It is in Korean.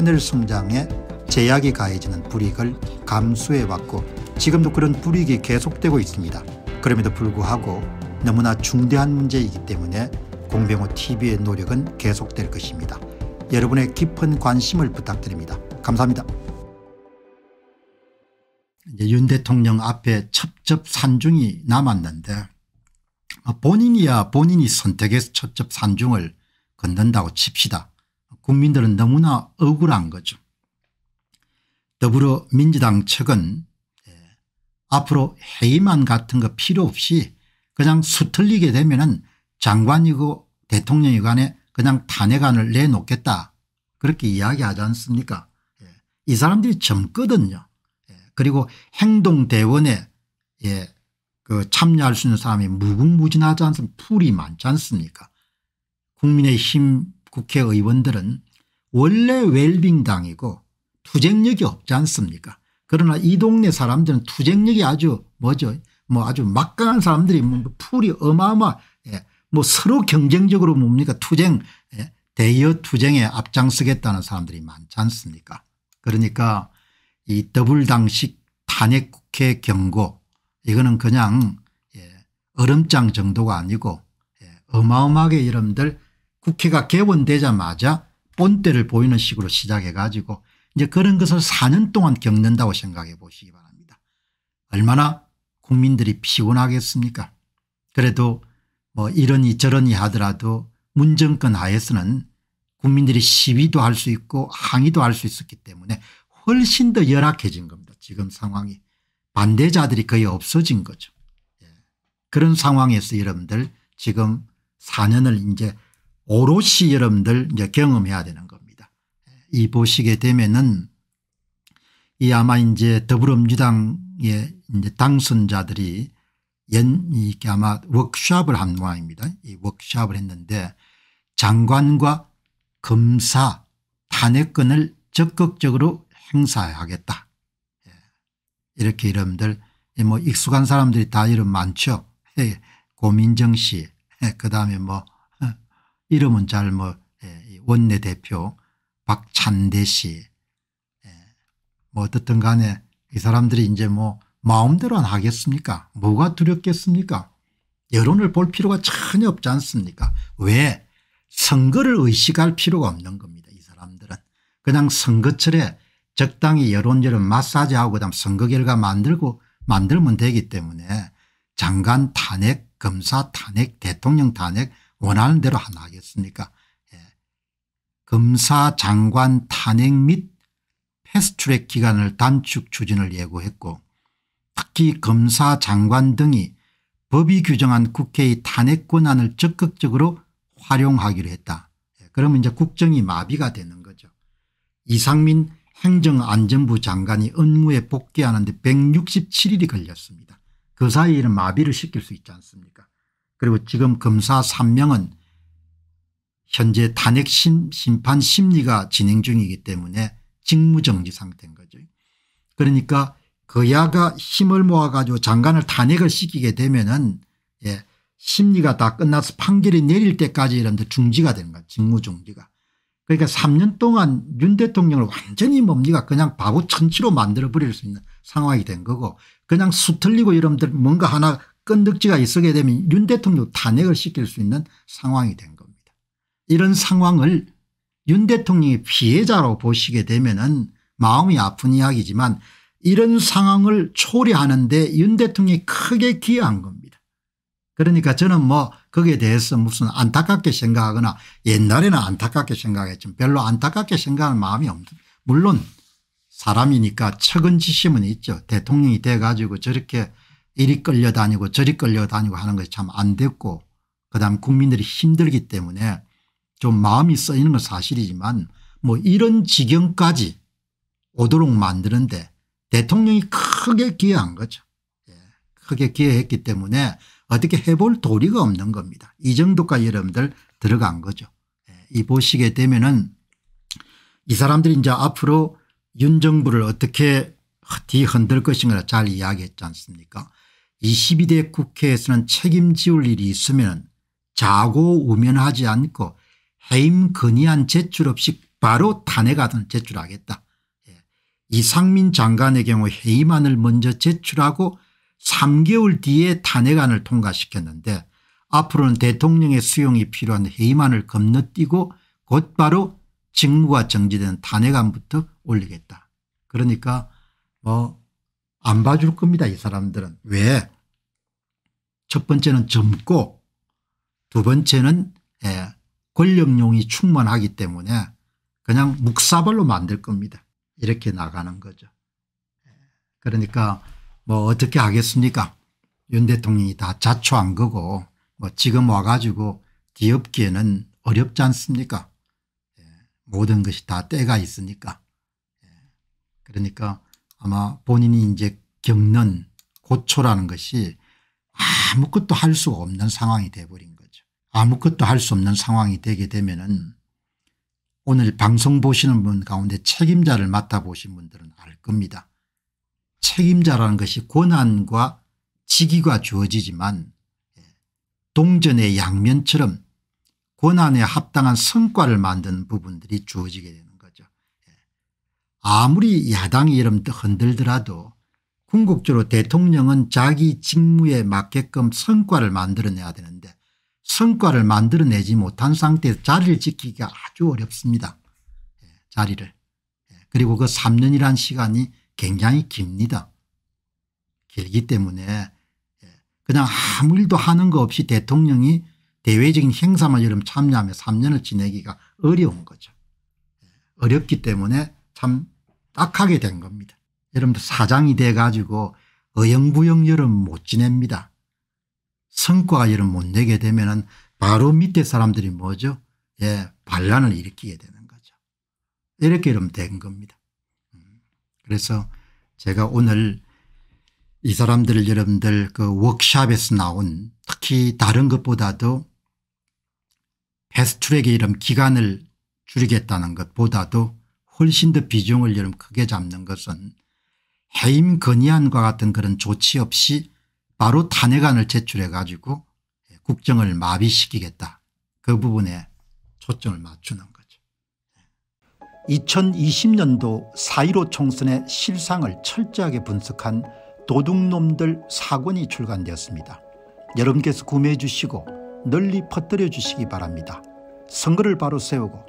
하늘 성장에 제약이 가해지는 불이익을 감수해왔고 지금도 그런 불이익이 계속되고 있습니다. 그럼에도 불구하고 너무나 중대한 문제이기 때문에 공병호 TV의 노력은 계속될 것입니다. 여러분의 깊은 관심을 부탁드립니다. 감사합니다. 윤 대통령 앞에 첩첩산중이 남았는데 본인이야 본인이 선택해서 첩첩산중을 건넌다고 칩시다. 국민들은 너무나 억울한 거죠. 더불어 민주당 측은 예, 앞으로 회의만 같은 거 필요 없이 그냥 수틀리게 되면 장관이고 대통령이 간에 그냥 탄핵안을 내놓겠다 그렇게 이야기하지 않습니까 예, 이 사람들이 젊거든요. 예, 그리고 행동대원에 그 참여할 수 있는 사람이 무궁무진하지 않습니까 풀이 많지 않습니까 국민의힘 국회의원들은 원래 웰빙당이고 투쟁력이 없지 않습니까 그러나 이 동네 사람들은 투쟁력이 아주 뭐죠 뭐 아주 막강한 사람들이 뭐 풀이 어마어마 예. 뭐 서로 경쟁적으로 뭡니까 투쟁 예, 대여 투쟁에 앞장서겠다는 사람들이 많지 않습니까 그러니까 이 더블당식 탄핵국회 경고 이거는 그냥 예. 얼음장 정도가 아니고 예, 어마어마하게 여러분들 국회가 개원되자마자 본때를 보이는 식으로 시작해 가지고 이제 그런 것을 4년 동안 겪는다고 생각해 보시기 바랍니다. 얼마나 국민들이 피곤하겠습니까 그래도 뭐 이러니 저러니 하더라도 문정권 하에서는 국민들이 시위도 할 수 있고 항의도 할 수 있었기 때문에 훨씬 더 열악해진 겁니다. 지금 상황이 반대자들이 거의 없어진 거죠. 예. 그런 상황에서 여러분들 지금 4년을 이제 오롯이 여러분들 이제 경험해야 되는 겁니다. 이 보시게 되면은 이 아마 이제 더불어민주당의 이제 당선자들이 연, 이게 아마 워크숍을 한 모양입니다. 이 워크숍을 했는데 장관과 검사 탄핵권을 적극적으로 행사하겠다. 예. 이렇게 이름들 뭐 익숙한 사람들이 다 이름 많죠. 예. 고민정 씨, 예. 그 다음에 뭐 이름은 잘뭐 예, 원내대표 박찬대 씨뭐 예, 어떻든 간에 이 사람들이 이제 뭐 마음대로 하겠습니까 뭐가 두렵겠습니까 여론을 볼 필요가 전혀 없지 않습니까 왜 선거를 의식할 필요가 없는 겁니다 이 사람들은 그냥 선거철에 적당히 여론저론 마사지하고 그다음 선거 결과 만들고 만들면 되기 때문에 장관 탄핵 검사 탄핵 대통령 탄핵 원하는 대로 하나 하겠습니까 예. 검사 장관 탄핵 및 패스트트랙 기간을 단축 추진을 예고했고 특히 검사 장관 등이 법이 규정한 국회의 탄핵 권한을 적극적으로 활용하기로 했다. 예. 그러면 이제 국정이 마비가 되는 거죠. 이상민 행정안전부 장관이 업무에 복귀하는데 167일이 걸렸습니다. 그 사이에는 마비를 시킬 수 있지 않습니까 그리고 지금 검사 3명은 현재 탄핵 심판 심리가 진행 중이기 때문에 직무정지 상태인 거죠. 그러니까 그야가 힘을 모아 가지고 장관을 탄핵을 시키게 되면은 예, 심리가 다 끝나서 판결이 내릴 때까지 이런데 중지가 되는 거야 직무정지가. 그러니까 3년 동안 윤 대통령을 완전히 뭡니까 그냥 바보 천치로 만들어버릴 수 있는 상황이 된 거고 그냥 수틀리고 여러분들 뭔가 하나 끈덕지가 있게 되면 윤 대통령 도 탄핵을 시킬 수 있는 상황이 된 겁니다. 이런 상황을 윤 대통령이 피해자로 보시게 되면 은 마음이 아픈 이야기지만 이런 상황을 초래하는데 윤 대통령이 크게 기여한 겁니다. 그러니까 저는 뭐 거기에 대해서 무슨 안타깝게 생각하거나 옛날에는 안타깝게 생각했지만 별로 안타깝게 생각할 마음이 없는 물론 사람이니까 측은지심은 있죠. 대통령이 돼가지고 저렇게 이리 끌려다니고 저리 끌려다니고 하는 것이 참 안 됐고 그다음 국민들이 힘들기 때문에 좀 마음이 쓰이는 건 사실이지만 뭐 이런 지경까지 오도록 만드는데 대통령이 크게 기여한 거죠. 예, 크게 기여했기 때문에 어떻게 해볼 도리가 없는 겁니다. 이 정도까지 여러분들 들어간 거죠. 예, 이 보시게 되면은 이 사람들이 이제 앞으로 윤 정부를 어떻게 뒤흔들 것인가 잘 이야기했지 않습니까 22대 국회에서는 책임지울 일이 있으면 자고 우면하지 않고 해임 건의안 제출 없이 바로 탄핵안을 제출하겠다. 예. 이상민 장관의 경우 해임안을 먼저 제출하고 3개월 뒤에 탄핵안을 통과시켰는데 앞으로는 대통령의 수용이 필요한 해임안을 건너뛰고 곧바로 직무가 정지된 탄핵안부터 올리겠다. 그러니까 뭐안 봐줄 겁니다. 이 사람들은. 왜? 첫 번째는 젊고 두 번째는 예, 권력용이 충만하기 때문에 그냥 묵사벌로 만들 겁니다. 이렇게 나가는 거죠. 그러니까 뭐 어떻게 하겠습니까 윤 대통령이 다 자초한 거고 뭐 지금 와가지고 뒤엎기에는 어렵지 않습니까 예, 모든 것이 다 때가 있으니까 예, 그러니까 아마 본인이 이제 겪는 고초라는 것이 아무것도 할 수가 없는 상황이 돼버린 거죠. 아무것도 할 수 없는 상황이 되게 되면은 오늘 방송 보시는 분 가운데 책임자를 맡아보신 분들은 알 겁니다. 책임자라는 것이 권한과 직위가 주어지지만 예, 동전의 양면처럼 권한에 합당한 성과를 만드는 부분들이 주어지게 됩니다. 아무리 야당이 이름 흔들더라도 궁극적으로 대통령은 자기 직무에 맞게끔 성과를 만들어내야 되는데 성과를 만들어내지 못한 상태에서 자리를 지키기가 아주 어렵습니다. 예, 자리를. 예, 그리고 그 3년이란 시간이 굉장히 깁니다. 길기 때문에 예, 그냥 아무 일도 하는 거 없이 대통령이 대외적인 행사만 여름 참여하며 3년을 지내기가 어려운 거죠. 어렵기 때문에 참 딱하게 된 겁니다. 여러분들 사장이 돼 가지고 어영부영 여름 못 지냅니다. 성과 여름 못 내게 되면 은 바로 밑에 사람들이 뭐죠 예 반란을 일으키게 되는 거죠. 이렇게 여러분 된 겁니다. 음, 그래서 제가 오늘 이 사람들을 여러분들 그 워크샵에서 나온 특히 다른 것보다도 패스트트랙의 이런 기간을 줄이겠다는 것보다도 훨씬 더 비중을 여름 크게 잡는 것은 해임 건의안과 같은 그런 조치 없이 바로 탄핵안을 제출해 가지고 국정을 마비시키겠다. 그 부분에 초점을 맞추는 거죠. 2020년도 4.15 총선의 실상을 철저하게 분석한 도둑놈들 사권이 출간되었습니다. 여러분께서 구매해 주시고 널리 퍼뜨려 주시기 바랍니다. 선거를 바로 세우고